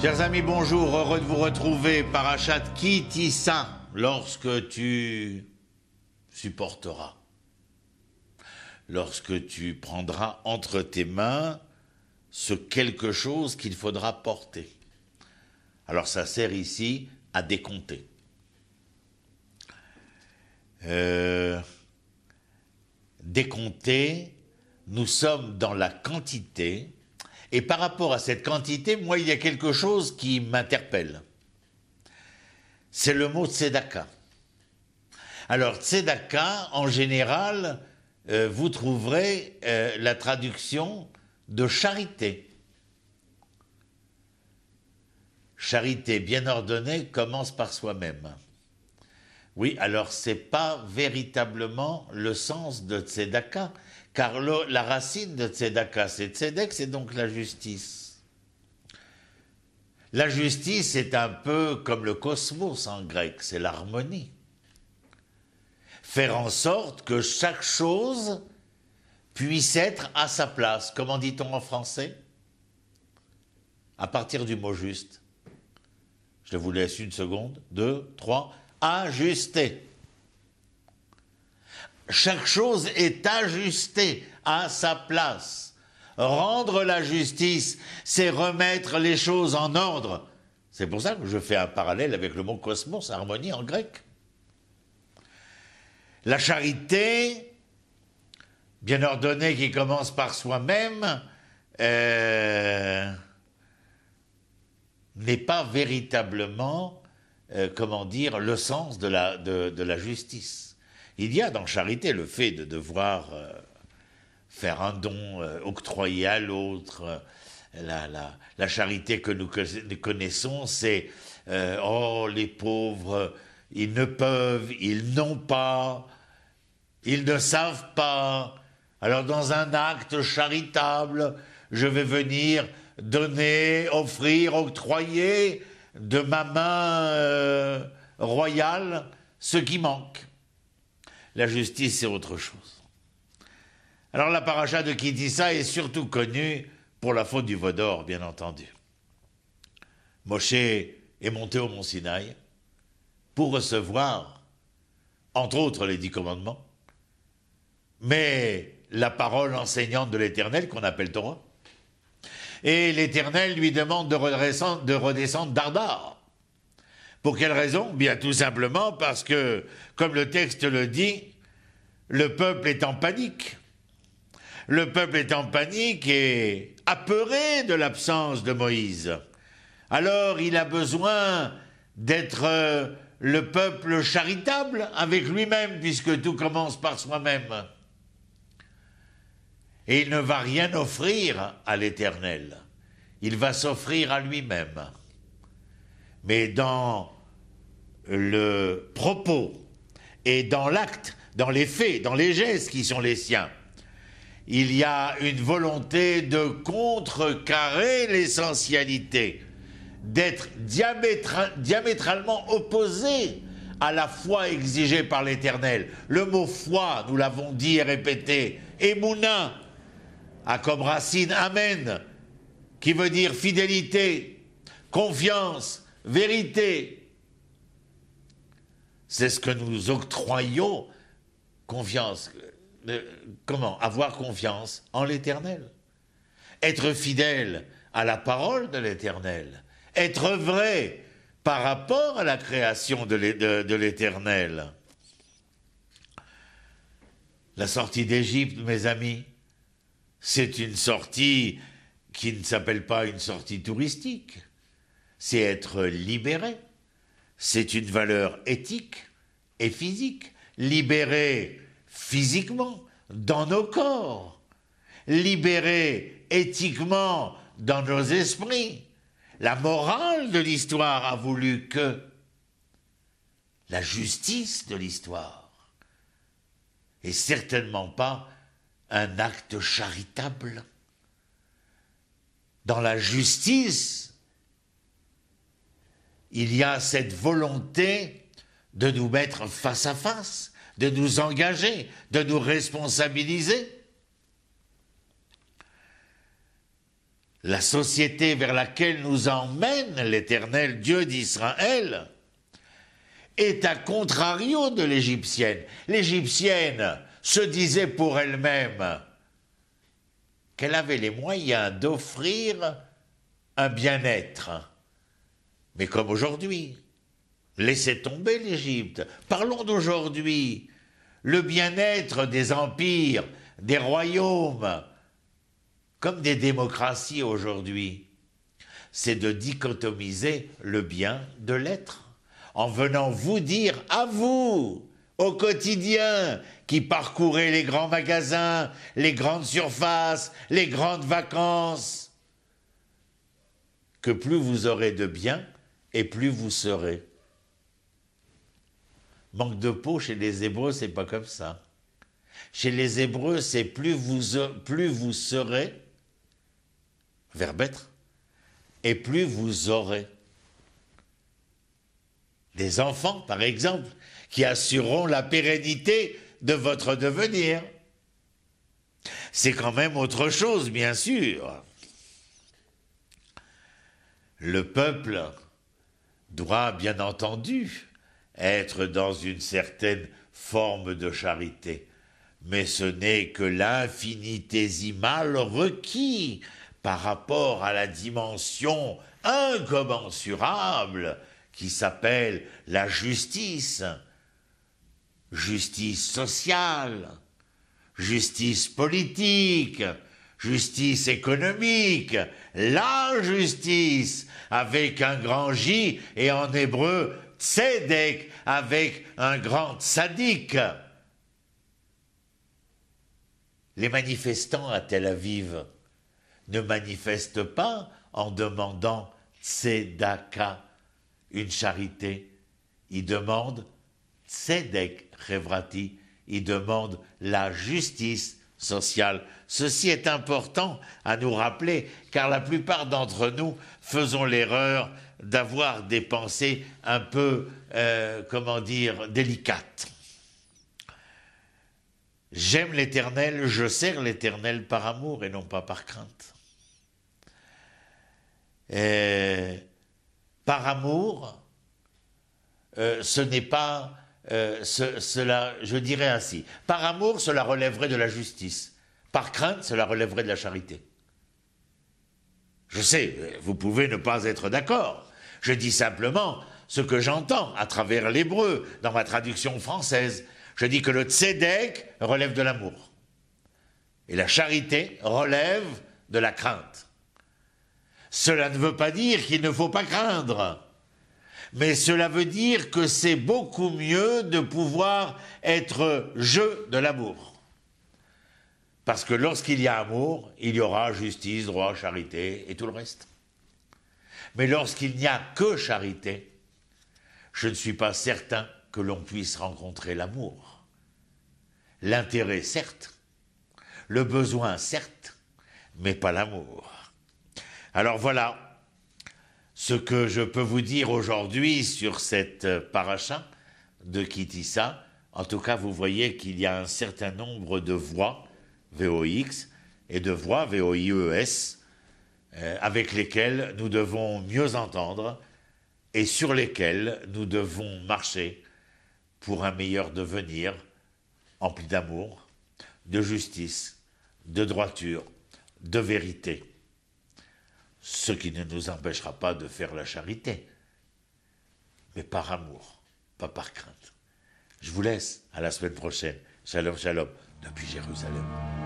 Chers amis, bonjour, heureux de vous retrouver. Parachat t'y lorsque tu supporteras, lorsque tu prendras entre tes mains ce quelque chose qu'il faudra porter. Alors ça sert ici à décompter. Euh, décompter, nous sommes dans la quantité, et par rapport à cette quantité, moi, il y a quelque chose qui m'interpelle. C'est le mot tzedaka. Alors, tzedaka, en général, euh, vous trouverez euh, la traduction de charité. Charité bien ordonnée commence par soi-même. Oui, alors c'est pas véritablement le sens de tzedaka, car la racine de tzedaka, c'est tzedek, c'est donc la justice. La justice est un peu comme le cosmos en grec, c'est l'harmonie. Faire en sorte que chaque chose puisse être à sa place. Comment dit-on en français À partir du mot juste. Je vous laisse une seconde, deux, trois. Ajuster chaque chose est ajustée à sa place. Rendre la justice, c'est remettre les choses en ordre. C'est pour ça que je fais un parallèle avec le mot cosmos, harmonie en grec. La charité, bien ordonnée qui commence par soi-même, euh, n'est pas véritablement, euh, comment dire, le sens de la justice. Il y a dans charité le fait de devoir euh, faire un don, euh, octroyer à l'autre. Euh, la, la, charité que nous connaissons, c'est oh les pauvres, ils ne peuvent, ils n'ont pas, ils ne savent pas. Alors dans un acte charitable, je vais venir donner, offrir, octroyer de ma main royale ce qui manque. La justice, c'est autre chose. Alors la paracha de Kidissa est surtout connue pour la faute du Vaudor, bien entendu. Moshe est monté au mont Sinaï pour recevoir, entre autres, les dix commandements, mais la parole enseignante de l'Éternel qu'on appelle Torah. Et l'Éternel lui demande de, redescendre d'Ardar, pour quelle raison Bien tout simplement parce que, comme le texte le dit, le peuple est en panique. Le peuple est en panique et apeuré de l'absence de Moïse. Alors il a besoin d'être euh, le peuple charitable avec lui-même, puisque tout commence par soi-même. Et il ne va rien offrir à l'Éternel, il va s'offrir à lui-même. Mais dans le propos est dans l'acte, dans les faits, dans les gestes qui sont les siens, il y a une volonté de contrecarrer l'essentialité, d'être diamétralement opposé à la foi exigée par l'Éternel. Le mot foi, nous l'avons dit et répété, Emouna a comme racine Amen, qui veut dire fidélité, confiance, vérité, c'est ce que nous octroyons confiance. Euh, comment Avoir confiance en l'Éternel. Être fidèle à la parole de l'Éternel. Être vrai par rapport à la création de l'Éternel. La sortie d'Égypte, mes amis, c'est une sortie qui ne s'appelle pas une sortie touristique. C'est être libéré. C'est une valeur éthique et physique, libéré physiquement dans nos corps, libéré éthiquement dans nos esprits. La morale de l'histoire a voulu que la justice de l'histoire, et certainement pas un acte charitable. Dans la justice, il y a cette volonté de nous mettre face à face, de nous engager, de nous responsabiliser. La société vers laquelle nous emmène l'Éternel Dieu d'Israël est à contrario de l'Égyptienne. L'Égyptienne se disait pour elle-même qu'elle avait les moyens d'offrir un bien-être. Mais comme aujourd'hui, Laissez tomber l'Égypte. Parlons d'aujourd'hui. Le bien-être des empires, des royaumes, comme des démocraties aujourd'hui, c'est de dichotomiser le bien de l'être, en venant vous dire à vous, au quotidien, qui parcourez les grands magasins, les grandes surfaces, les grandes vacances, que plus vous aurez de bien, et plus vous serez. Manque de peau, chez les Hébreux, c'est pas comme ça. Chez les Hébreux, c'est plus vous, plus vous serez, verbe être, et plus vous aurez. Des enfants, par exemple, qui assureront la pérennité de votre devenir. C'est quand même autre chose, bien sûr. Le peuple doit, bien entendu, être dans une certaine forme de charité. Mais ce n'est que l'infinitésimal requis par rapport à la dimension incommensurable qui s'appelle la justice, justice sociale, justice politique, justice économique, la justice avec un grand J et en hébreu Tzedek avec un grand sadique. Les manifestants à Tel Aviv ne manifestent pas en demandant Tzedaka, une charité. Ils demandent Tzedek Revrati, ils demandent la justice sociale. Ceci est important à nous rappeler, car la plupart d'entre nous faisons l'erreur d'avoir des pensées un peu, euh, comment dire, délicates. J'aime l'Éternel, je sers l'Éternel par amour et non pas par crainte. Et par amour, euh, ce n'est pas euh, cela, je dirais ainsi. Par amour, cela relèverait de la justice. Par crainte, cela relèverait de la charité. Je sais, vous pouvez ne pas être d'accord. Je dis simplement ce que j'entends à travers l'hébreu dans ma traduction française. Je dis que le tzedek relève de l'amour. Et la charité relève de la crainte. Cela ne veut pas dire qu'il ne faut pas craindre. Mais cela veut dire que c'est beaucoup mieux de pouvoir être jeu de l'amour. Parce que lorsqu'il y a amour, il y aura justice, droit, charité et tout le reste. Mais lorsqu'il n'y a que charité, je ne suis pas certain que l'on puisse rencontrer l'amour. L'intérêt, certes, le besoin, certes, mais pas l'amour. Alors voilà ce que je peux vous dire aujourd'hui sur cette paracha de Kitissa. En tout cas, vous voyez qu'il y a un certain nombre de voix. VOX, et de voix, VOIES, euh, avec lesquelles nous devons mieux entendre et sur lesquelles nous devons marcher pour un meilleur devenir, empli d'amour, de justice, de droiture, de vérité. Ce qui ne nous empêchera pas de faire la charité, mais par amour, pas par crainte. Je vous laisse à la semaine prochaine. Shalom, shalom, depuis Jérusalem.